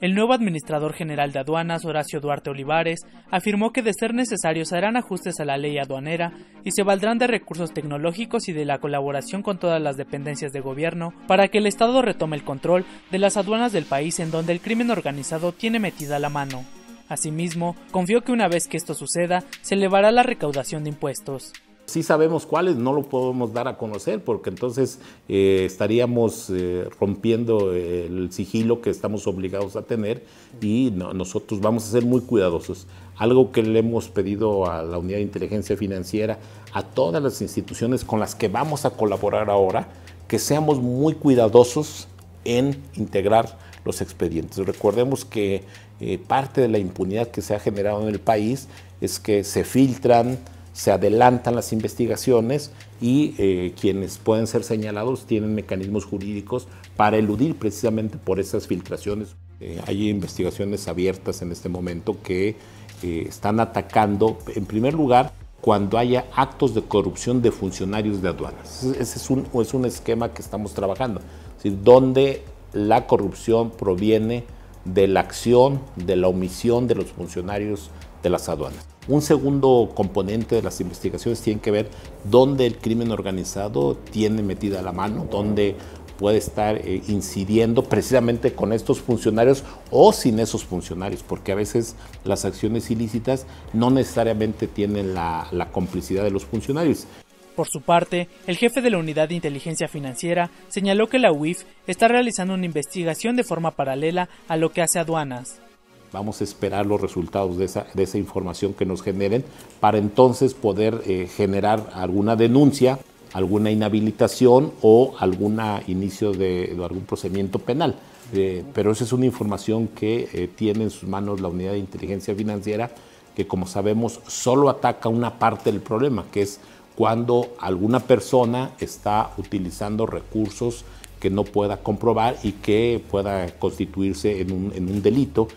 El nuevo administrador general de aduanas, Horacio Duarte Olivares, afirmó que de ser necesario se harán ajustes a la ley aduanera y se valdrán de recursos tecnológicos y de la colaboración con todas las dependencias de gobierno para que el Estado retome el control de las aduanas del país en donde el crimen organizado tiene metida la mano. Asimismo, confió que una vez que esto suceda, se elevará la recaudación de impuestos. Si sabemos cuáles, no lo podemos dar a conocer porque entonces eh, estaríamos eh, rompiendo el sigilo que estamos obligados a tener y nosotros vamos a ser muy cuidadosos. Algo que le hemos pedido a la Unidad de Inteligencia Financiera, a todas las instituciones con las que vamos a colaborar ahora, que seamos muy cuidadosos en integrar los expedientes. Recordemos que eh, parte de la impunidad que se ha generado en el país es que se filtran, se adelantan las investigaciones y eh, quienes pueden ser señalados tienen mecanismos jurídicos para eludir precisamente por esas filtraciones. Eh, hay investigaciones abiertas en este momento que eh, están atacando, en primer lugar, cuando haya actos de corrupción de funcionarios de aduanas. Ese es un, es un esquema que estamos trabajando, es donde la corrupción proviene de la acción, de la omisión de los funcionarios de las aduanas. Un segundo componente de las investigaciones tiene que ver dónde el crimen organizado tiene metida la mano, dónde puede estar eh, incidiendo precisamente con estos funcionarios o sin esos funcionarios, porque a veces las acciones ilícitas no necesariamente tienen la, la complicidad de los funcionarios. Por su parte, el jefe de la Unidad de Inteligencia Financiera señaló que la UIF está realizando una investigación de forma paralela a lo que hace aduanas. Vamos a esperar los resultados de esa, información que nos generen para entonces poder eh, generar alguna denuncia, alguna inhabilitación o algún inicio de, algún procedimiento penal. Eh, pero esa es una información que eh, tiene en sus manos la Unidad de Inteligencia Financiera, que como sabemos solo ataca una parte del problema, que es cuando alguna persona está utilizando recursos que no pueda comprobar y que pueda constituirse en un, en un delito